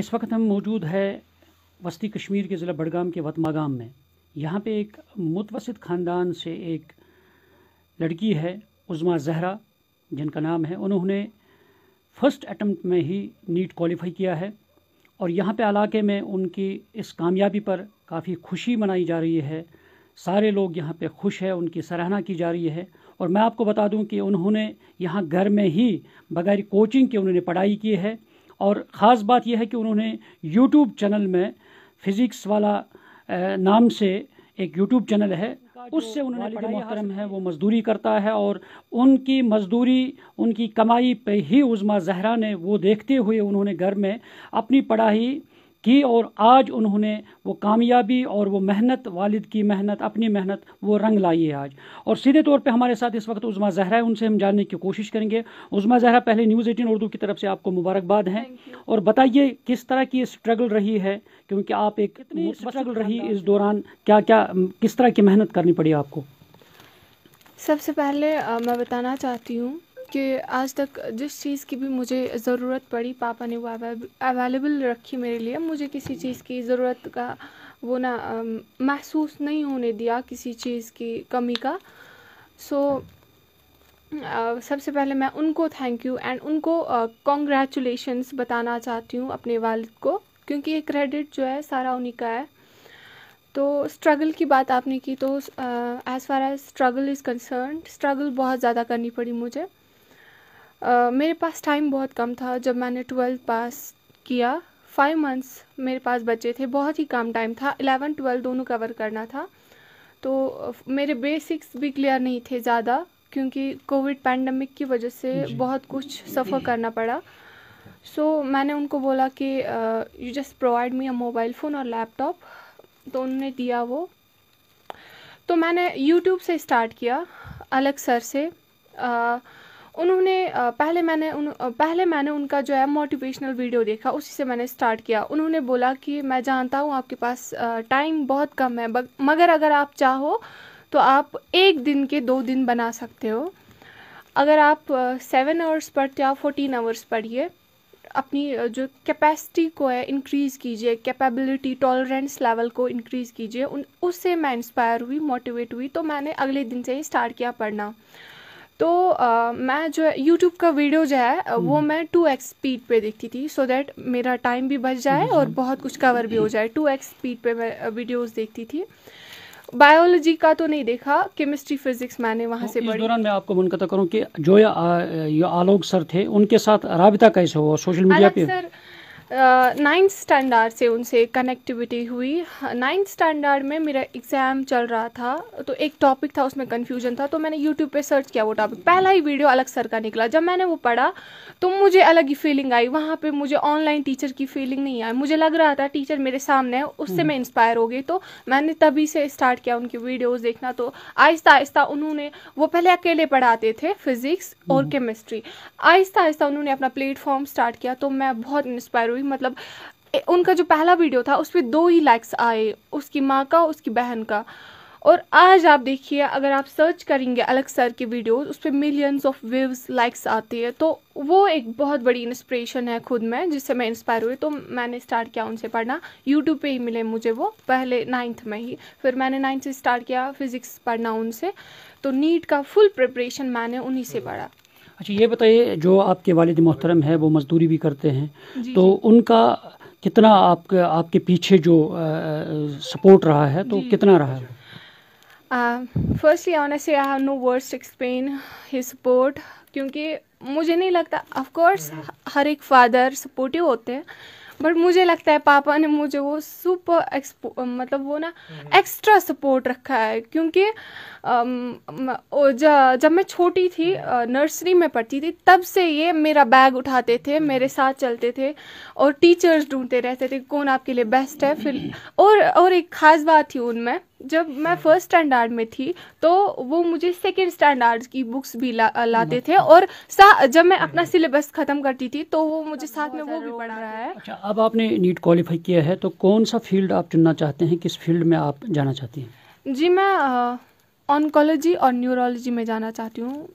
इस वक्त हम मौजूद है वस्ती कश्मीर के ज़िला बडगाम के वतमागाम में यहाँ पे एक मुतवसित ख़ानदान से एक लड़की है उज़मा जहरा जिनका नाम है उन्होंने फ़र्स्ट अटम्प्ट में ही नीट क्वालिफाई किया है और यहाँ पे इलाके में उनकी इस कामयाबी पर काफ़ी खुशी मनाई जा रही है सारे लोग यहाँ पे खुश है उनकी सराहना की जा रही है और मैं आपको बता दूं कि उन्होंने यहाँ घर में ही बगैर कोचिंग के उन्होंने पढ़ाई की है और ख़ास बात यह है कि उन्होंने यूट्यूब चैनल में फिज़िक्स वाला नाम से एक यूट्यूब चैनल है उससे उन्होंने जो मोहतरम है वो मज़दूरी करता है और उनकी मज़दूरी उनकी कमाई पे ही उज़मा जहरा ने वो देखते हुए उन्होंने घर में अपनी पढ़ाई की और आज उन्होंने वो कामयाबी और वो मेहनत वालिद की मेहनत अपनी मेहनत वो रंग लाई है आज और सीधे तौर पे हमारे साथ इस वक्त उज़मा जहरा है उनसे हम जानने की कोशिश करेंगे उज़मा जहरा पहले न्यूज़ एटीन उर्दू की तरफ से आपको मुबारकबाद है और बताइए किस तरह की स्ट्रगल रही है क्योंकि आप एक कितनी स्ट्रगल रही इस दौरान क्या क्या किस तरह की मेहनत करनी पड़ी आपको सबसे पहले आ, मैं बताना चाहती हूँ कि आज तक जिस चीज़ की भी मुझे ज़रूरत पड़ी पापा ने वो अवेलेबल रखी मेरे लिए मुझे किसी चीज़ की ज़रूरत का वो ना महसूस नहीं होने दिया किसी चीज़ की कमी का सो so, Uh, सबसे पहले मैं उनको थैंक यू एंड उनको कॉन्ग्रेचुलेशन्स uh, बताना चाहती हूँ अपने वालिद को क्योंकि ये क्रेडिट जो है सारा उन्हीं का है तो स्ट्रगल की बात आपने की तो as far as struggle is concern struggle बहुत ज़्यादा करनी पड़ी मुझे मेरे पास टाइम बहुत कम था जब मैंने ट्वेल्थ पास किया फाइव मंथ्स मेरे पास बचे थे बहुत ही कम टाइम था एलेवन ट्वेल्थ दोनों कवर करना था तो मेरे बेसिक्स भी क्लियर नहीं थे ज़्यादा क्योंकि कोविड पैंडमिक की वजह से बहुत कुछ सफ़र करना पड़ा सो so, मैंने उनको बोला कि you just provide me a mobile phone और लैपटॉप तो उन्होंने दिया वो तो मैंने यूट्यूब से स्टार्ट किया अलग सर से uh, उन्होंने पहले मैंने उन पहले मैंने उनका जो है मोटिवेशनल वीडियो देखा उसी से मैंने स्टार्ट किया उन्होंने बोला कि मैं जानता हूँ आपके पास टाइम बहुत कम है मगर अगर आप चाहो तो आप एक दिन के दो दिन बना सकते हो अगर आप सेवन आवर्स पढ़ते हो आप फोर्टीन आवर्स पढ़िए अपनी जो कैपेसिटी को है इंक्रीज़ कीजिए कैपेबिलिटी टॉलरेंस लेवल को इंक्रीज़ कीजिए उन उससे मैं इंस्पायर हुई मोटिवेट हुई तो मैंने अगले दिन से ही स्टार्ट किया पढ़ना तो आ, मैं जो है यूट्यूब का वीडियो जो है वो हम्म। मैं टू एक्स स्पीड पे देखती थी सो so दैट मेरा टाइम भी बच जाए और हम्म। बहुत कुछ कवर भी हो जाए टू एक्स स्पीड पे मैं वीडियोस देखती थी बायोलॉजी का तो नहीं देखा केमिस्ट्री फिजिक्स मैंने वहाँ तो से इस दौरान मैं आपको मुनकता करूँ कि जो ये आलोक सर थे उनके साथ रबता कैसे हुआ सोशल मीडिया पर सर नाइन्थ स्टैंडर्ड से उनसे कनेक्टिविटी हुई नाइन्थ स्टैंडर्ड में मेरा एग्ज़ाम चल रहा था तो एक टॉपिक था उसमें कन्फ्यूजन था तो मैंने यूट्यूब पे सर्च किया वो टॉपिक पहला ही वीडियो अलग सर का निकला जब मैंने वो पढ़ा तो मुझे अलग ही फीलिंग आई वहाँ पे मुझे ऑनलाइन टीचर की फीलिंग नहीं आई मुझे लग रहा था टीचर मेरे सामने है उससे हम्म। मैं इंस्पायर हो गई तो मैंने तभी से स्टार्ट किया उनकी वीडियोज़ देखना तो आहिस्ता आहिस्ता उन्होंने वो पहले अकेले पढ़ाते थे फिज़िक्स और केमिस्ट्री हम्म। आहिस्ता आहिस्ता उन्होंने अपना प्लेटफॉर्म स्टार्ट किया तो मैं बहुत इंस्पायर हुई मतलब उनका जो पहला वीडियो था उस पर दो ही लाइक्स आए उसकी माँ का उसकी बहन का और आज आप देखिए अगर आप सर्च करेंगे अलग सर के वीडियोस उस पर मिलियंस ऑफ व्यूज़ लाइक्स आती है तो वो एक बहुत बड़ी इंस्पिरेशन है खुद में जिससे मैं इंस्पायर हुई तो मैंने स्टार्ट किया उनसे पढ़ना यूट्यूब पे ही मिले मुझे वो पहले नाइन्थ में ही फिर मैंने नाइन्थ से स्टार्ट किया फिज़िक्स पढ़ना उनसे तो नीट का फुल प्रिपरेशन मैंने उन्हीं से पढ़ा अच्छा ये बताइए जो आपके वालिद मोहतरम है वो मज़दूरी भी करते हैं तो उनका कितना आपके आपके पीछे जो आ, सपोर्ट रहा है तो कितना रहा है firstly honestly I have no words explain his support क्योंकि मुझे नहीं लगता ऑफ कोर्स हर एक फादर सपोर्टिव होते हैं बट मुझे लगता है पापा ने मुझे वो सुपर एक्सपो मतलब वो ना एक्स्ट्रा हम्म। सपोर्ट रखा है क्योंकि जब मैं छोटी थी नर्सरी हम्म। में पढ़ती थी तब से ये मेरा बैग उठाते थे हम्म। मेरे साथ चलते थे और टीचर्स ढूंढते रहते थे कौन आपके लिए बेस्ट है फिर और और एक ख़ास बात थी उनमें जब मैं फर्स्ट हाँ। स्टैंडर्ड में थी तो वो मुझे सेकेंड स्टैंडर्ड की बुक्स भी ला, लाते थे और जब मैं हाँ। अपना सिलेबस खत्म करती थी तो वो मुझे साथ में वो भी पढ़ा रहा है अच्छा अब आपने नीट क्वालिफाई किया है तो कौन सा फील्ड आप चुनना चाहते हैं किस फील्ड में आप जाना चाहती हैं जी मैं ऑनकोलॉजी और न्यूरोलॉजी में जाना चाहती हूँ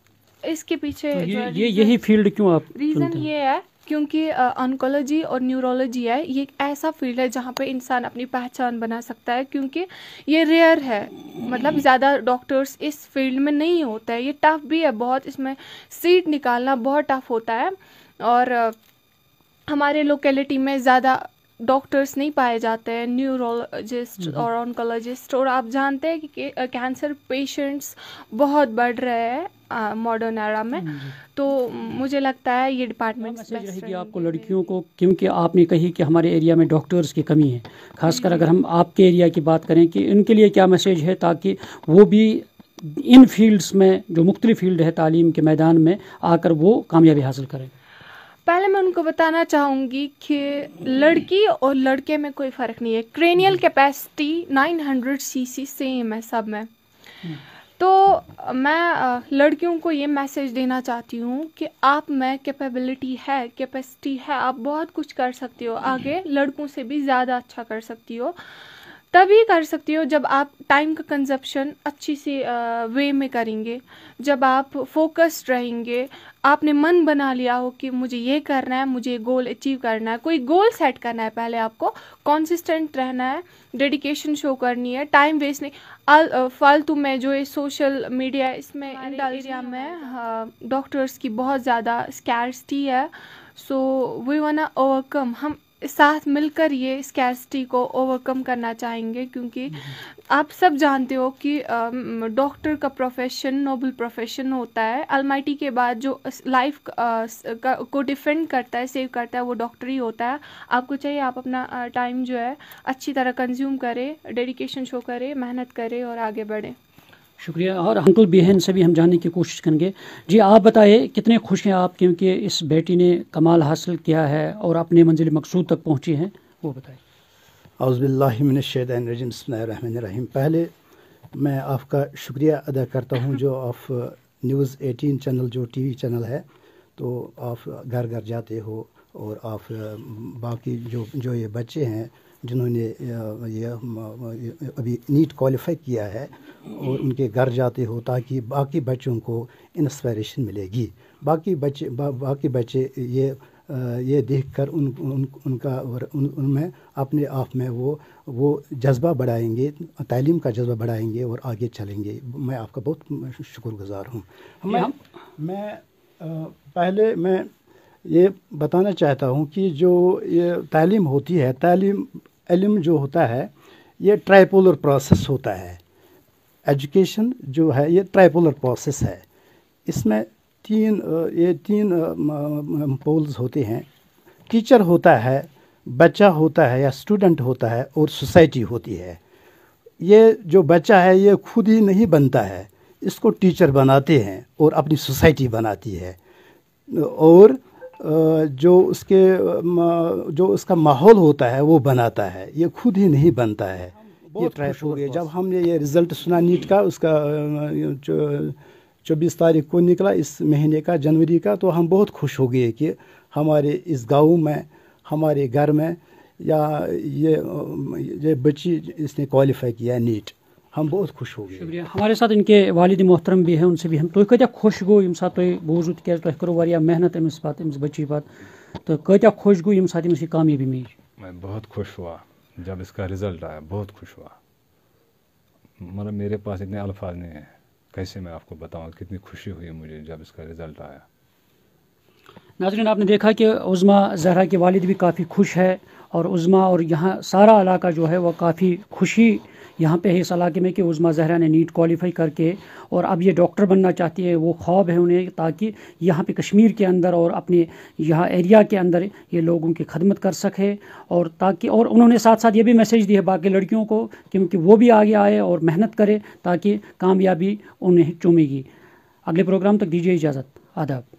इसके पीछे तो ये, ये यही फील्ड क्यों आप रीज़न ये है क्योंकि ऑनकोलॉजी और न्यूरोलॉजी है ये एक ऐसा फील्ड है जहाँ पे इंसान अपनी पहचान बना सकता है क्योंकि ये रेयर है मतलब ज़्यादा डॉक्टर्स इस फील्ड में नहीं होता है ये टफ़ भी है बहुत इसमें सीट निकालना बहुत टफ़ होता है और हमारे लोकेलिटी में ज़्यादा डॉक्टर्स नहीं पाए जाते हैं न्यूरोलॉजिस्ट और ऑनकोलॉजिस्ट और आप जानते हैं कि कैंसर पेशेंट्स बहुत बढ़ रहे हैं मॉडर्न एरा में हम्म, तो मुझे लगता है ये डिपार्टमेंट हाँ, रहेगी आपको लड़कियों को क्योंकि आपने कही कि हमारे एरिया में डॉक्टर्स की कमी है खासकर हम्म। अगर हम आपके एरिया की बात करें कि इनके लिए क्या मैसेज है ताकि वो भी इन फील्ड्स में जो मुख्तलि फील्ड है तालीम के मैदान में आकर वो कामयाबी हासिल करें पहले मैं उनको बताना चाहूँगी कि लड़की और लड़के में कोई फ़र्क नहीं है क्रेनियल कैपेसिटी 900 सीसी सेम है सब में तो मैं लड़कियों को ये मैसेज देना चाहती हूँ कि आप में कैपेबिलिटी है कैपेसिटी है आप बहुत कुछ कर सकती हो आगे लड़कों से भी ज़्यादा अच्छा कर सकती हो तभी कर सकती हो जब आप टाइम का कंजप्शन अच्छी सी वे में करेंगे जब आप फोकस्ड रहेंगे आपने मन बना लिया हो कि मुझे ये करना है मुझे गोल अचीव करना है कोई गोल सेट करना है पहले आपको कॉन्सिस्टेंट रहना है डेडिकेशन शो करनी है टाइम वेस्ट नहीं फालतू में जो ये सोशल मीडिया इसमें इंडिया में डॉक्टर्स हाँ, की बहुत ज़्यादा स्कैर्सिटी है सो वी वन ओवरकम हम साथ मिलकर ये स्कैरसिटी को ओवरकम करना चाहेंगे क्योंकि हम्म। आप सब जानते हो कि डॉक्टर का प्रोफेशन नोबल प्रोफेशन होता है अलमाइटी के बाद जो लाइफ को डिफेंड करता है सेव करता है वो डॉक्टर ही होता है आपको चाहिए आप अपना टाइम जो है अच्छी तरह कंज्यूम करें डेडिकेशन शो करें मेहनत करें और आगे बढ़ें शुक्रिया और अंकुल बिहन से भी हम जानने की कोशिश करेंगे जी आप बताइए कितने खुश हैं आप क्योंकि इस बेटी ने कमाल हासिल किया है और अपने मंजिल मकसूद तक पहुँची हैं वो बताइए अज़बिल्लाजिम पहले मैं आपका शुक्रिया अदा करता हूँ जो आप न्यूज़ एटीन चैनल जो वी चैनल है तो आप घर घर जाते हो और आप बाकी जो जो ये बच्चे हैं जिन्होंने ये अभी नीट क्वालिफाई किया है और उनके घर जाते हो ताकि बाकी बच्चों को इंस्पायरेशन मिलेगी बाकी बच्चे बा, बाकी बच्चे ये ये देखकर उन, उन उनका उन, उनमें अपने आप में वो वो जज्बा बढ़ाएंगे तालीम का जज्बा बढ़ाएंगे और आगे चलेंगे मैं आपका बहुत शुक्रगुजार हूँ मैं मैं पहले मैं ये बताना चाहता हूँ कि जो ये तालीम होती है तालीम एलिम जो होता है ये ट्राइपोलर प्रोसेस होता है एजुकेशन जो है ये ट्राइपोलर प्रोसेस है इसमें तीन ये तीन पोल्स होते हैं टीचर होता है बच्चा होता है या स्टूडेंट होता है और सोसाइटी होती है ये जो बच्चा है ये खुद ही नहीं बनता है इसको टीचर बनाते हैं और अपनी सोसाइटी बनाती है और जो उसके जो उसका माहौल होता है वो बनाता है ये खुद ही नहीं बनता है ये ट्रैफ हो गया जब हमने ये रिज़ल्ट सुना नीट का उसका चौबीस तारीख को निकला इस महीने का जनवरी का तो हम बहुत खुश हो गए कि हमारे इस गाँव में हमारे घर में या ये ये बच्ची इसने क्वालिफाई किया नीट हम बहुत खुश हो गए शुक्रिया हमारे साथ इनके वालिद मोहतरम भी हैं उनसे भी हम तुम कत खुश गो यम सा तुम बूजू तिक तुम करो वह मेहनत अमिस पा अमिस बची पा तो कत खुश गो यम सा कामयाबी मिली मैं बहुत खुश हुआ जब इसका रिजल्ट आया बहुत खुश हुआ मतलब मेरे पास इतने अल्फाज नहीं हैं कैसे मैं आपको बताऊँ कितनी खुशी हुई मुझे जब इसका रिज़ल्ट आया नाजरीन आपने देखा कि उज़मा जहरा के वालिद भी काफ़ी खुश है और उज़मा और यहाँ सारा इलाका जो है वह काफ़ी खुशी यहाँ पे है इस इलाके में कि उज़मा जहरा ने नीट क्वालिफाई करके और अब ये डॉक्टर बनना चाहती है वो ख्वाब है उन्हें ताकि यहाँ पे कश्मीर के अंदर और अपने यहाँ एरिया के अंदर ये लोग उनकी खदमत कर सके और ताकि और उन्होंने साथ साथ ये भी मैसेज दिया बाकी लड़कियों को क्योंकि वो भी आगे आए और मेहनत करे ताकि कामयाबी उन्हें चूमेगी अगले प्रोग्राम तक दीजिए इजाज़त आदाब